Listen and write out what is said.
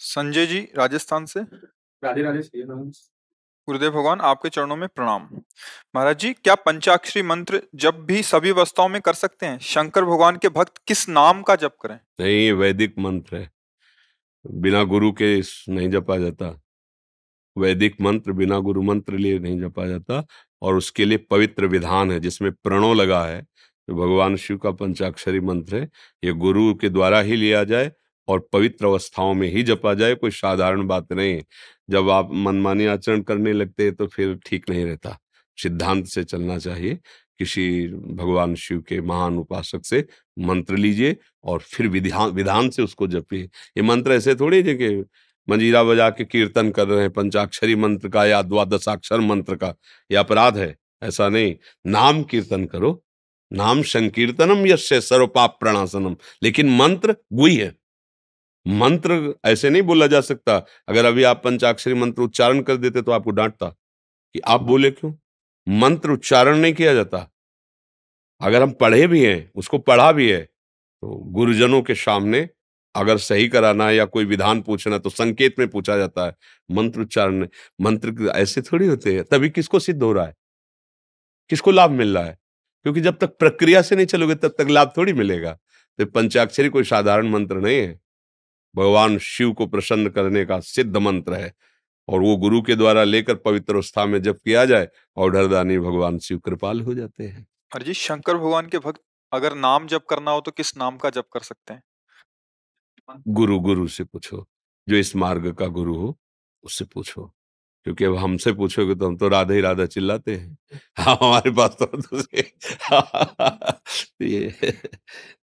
संजय जी राजस्थान से राधे राधे गुरुदेव भगवान आपके चरणों में प्रणाम महाराज जी क्या पंचाक्षरी मंत्र जब भी सभी अवस्थाओं में कर सकते हैं शंकर भगवान के भक्त किस नाम का जप करें नहीं ये वैदिक मंत्र है बिना गुरु के नहीं जपा जाता वैदिक मंत्र बिना गुरु मंत्र लिए नहीं जपा जाता और उसके लिए पवित्र विधान है जिसमें प्रणो लगा है तो भगवान शिव का पंचाक्षरी मंत्र है ये गुरु के द्वारा ही लिया जाए और पवित्र अवस्थाओं में ही जपा जाए कोई साधारण बात नहीं है जब आप मनमानी आचरण करने लगते हैं तो फिर ठीक नहीं रहता सिद्धांत से चलना चाहिए किसी भगवान शिव के महान उपासक से मंत्र लीजिए और फिर विधान विधान से उसको जपिए ये मंत्र ऐसे थोड़े है कि मंजीरा बजा के कीर्तन कर रहे हैं पंचाक्षरी मंत्र का या द्वादशाक्षर मंत्र का यह अपराध है ऐसा नहीं नाम कीर्तन करो नाम संकीर्तनम यश सर्व पाप प्रणासनम लेकिन मंत्र गुई है मंत्र ऐसे नहीं बोला जा सकता अगर अभी आप पंचाक्षरी मंत्र उच्चारण कर देते तो आपको डांटता कि आप बोले क्यों मंत्र उच्चारण नहीं किया जाता अगर हम पढ़े भी हैं उसको पढ़ा भी है तो गुरुजनों के सामने अगर सही कराना या कोई विधान पूछना तो संकेत में पूछा जाता है मंत्र उच्चारण मंत्र ऐसे थोड़ी होते हैं तभी किसको सिद्ध हो रहा है किसको लाभ मिल रहा है क्योंकि जब तक प्रक्रिया से नहीं चलोगे तब तक लाभ थोड़ी मिलेगा तो पंचाक्षरी कोई साधारण मंत्र नहीं है भगवान शिव को प्रसन्न करने का सिद्ध मंत्र है और वो गुरु के द्वारा लेकर पवित्र अवस्था में जब किया जाए और ढरदानी भगवान शिव कृपाल हो जाते हैं और जी शंकर भगवान के भक्त अगर नाम जप करना हो तो किस नाम का जप कर सकते हैं गुरु गुरु से पूछो जो इस मार्ग का गुरु हो उससे पूछो क्योंकि अब हमसे पूछोगे तो हम तो राधे ही राधा चिल्लाते हैं हाँ हमारे पास तो ये